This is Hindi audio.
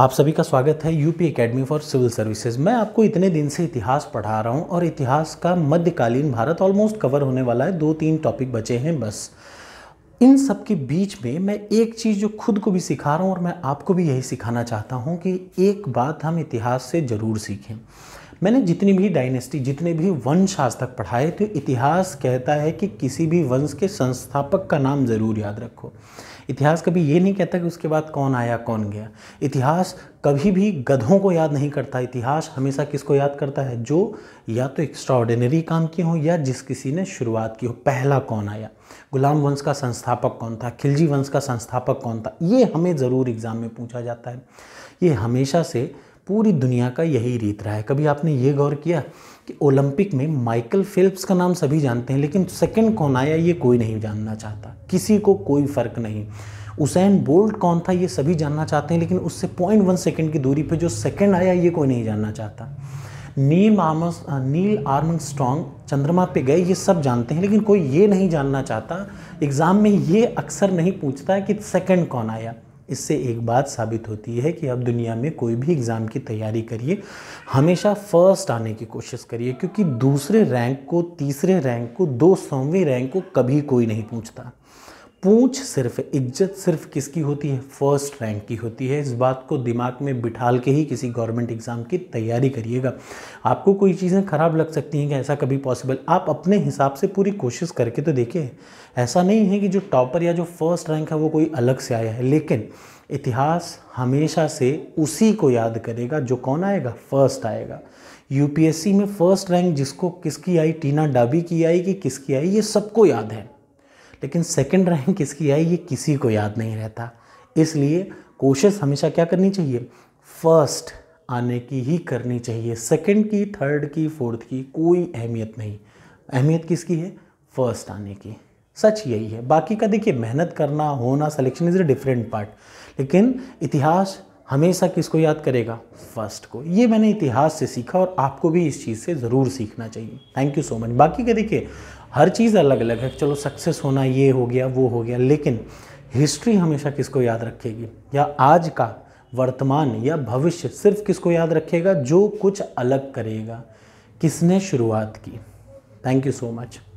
आप सभी का स्वागत है UP academy for civil services मैं आपको इतने दिन से इतिहास पढ़ा रहा हूँ और इतिहास का मध्यकालीन भारत ऑलमोस्ट कवर होने वाला है दो तीन टॉपिक बचे हैं बस इन सब के बीच में मैं एक चीज़ जो खुद को भी सिखा रहा हूँ और मैं आपको भी यही सिखाना चाहता हूँ कि एक बात हम इतिहास से ज़रूर सीखें मैंने जितनी भी डायनेस्टी जितने भी वंश आज तक पढ़ाए तो इतिहास कहता है कि किसी भी वंश के संस्थापक का नाम ज़रूर याद रखो इतिहास कभी ये नहीं कहता कि उसके बाद कौन आया कौन गया इतिहास कभी भी गधों को याद नहीं करता इतिहास हमेशा किसको याद करता है जो या तो एक्स्ट्राऑर्डिनरी काम किए हों या जिस किसी ने शुरुआत की हो पहला कौन आया गुलाम वंश का संस्थापक कौन था खिलजी वंश का संस्थापक कौन था ये हमें ज़रूर एग्ज़ाम में पूछा जाता है ये हमेशा से पूरी दुनिया का यही रीत रहा है कभी आपने ये गौर किया कि ओलंपिक में माइकल फिलिप्स का नाम सभी जानते हैं लेकिन सेकंड कौन आया ये कोई नहीं जानना चाहता किसी को कोई फ़र्क नहीं उसैन बोल्ट कौन था ये सभी जानना चाहते हैं लेकिन उससे पॉइंट वन सेकेंड की दूरी पर जो सेकेंड आया ये कोई नहीं जानना चाहता नील आर्मस नील आर्मंग स्ट्रॉन्ग चंद्रमा पे गए ये सब जानते हैं लेकिन कोई ये नहीं जानना चाहता एग्ज़ाम में ये अक्सर नहीं पूछता है कि सेकंड कौन आया इससे एक बात साबित होती है कि आप दुनिया में कोई भी एग्ज़ाम की तैयारी करिए हमेशा फर्स्ट आने की कोशिश करिए क्योंकि दूसरे रैंक को तीसरे रैंक को दो सौवें रैंक को कभी कोई नहीं पूछता पूछ सिर्फ इज्जत सिर्फ किसकी होती है फर्स्ट रैंक की होती है इस बात को दिमाग में बिठाल के ही किसी गवर्नमेंट एग्ज़ाम की तैयारी करिएगा आपको कोई चीज़ें ख़राब लग सकती हैं कि ऐसा कभी पॉसिबल आप अपने हिसाब से पूरी कोशिश करके तो देखिए ऐसा नहीं है कि जो टॉपर या जो फर्स्ट रैंक है वो कोई अलग से आया है लेकिन इतिहास हमेशा से उसी को याद करेगा जो कौन आएगा फर्स्ट आएगा यूपीएससी में फर्स्ट रैंक जिसको किसकी आई टीना डाबी की आई कि किसकी आई ये सबको याद है लेकिन सेकंड रैंक किसकी आई ये किसी को याद नहीं रहता इसलिए कोशिश हमेशा क्या करनी चाहिए फर्स्ट आने की ही करनी चाहिए सेकंड की थर्ड की फोर्थ की कोई अहमियत नहीं अहमियत किसकी है फर्स्ट आने की सच यही है बाकी का देखिए मेहनत करना होना selection is a different part लेकिन इतिहास हमेशा किसको याद करेगा फर्स्ट को ये मैंने इतिहास से सीखा और आपको भी इस चीज़ से ज़रूर सीखना चाहिए थैंक यू सो मच बाकी का देखिए हर चीज़ अलग अलग है चलो सक्सेस होना ये हो गया वो हो गया लेकिन हिस्ट्री हमेशा किसको याद रखेगी या आज का वर्तमान या भविष्य सिर्फ किसको याद रखेगा जो कुछ अलग करेगा किसने शुरुआत की थैंक यू सो मच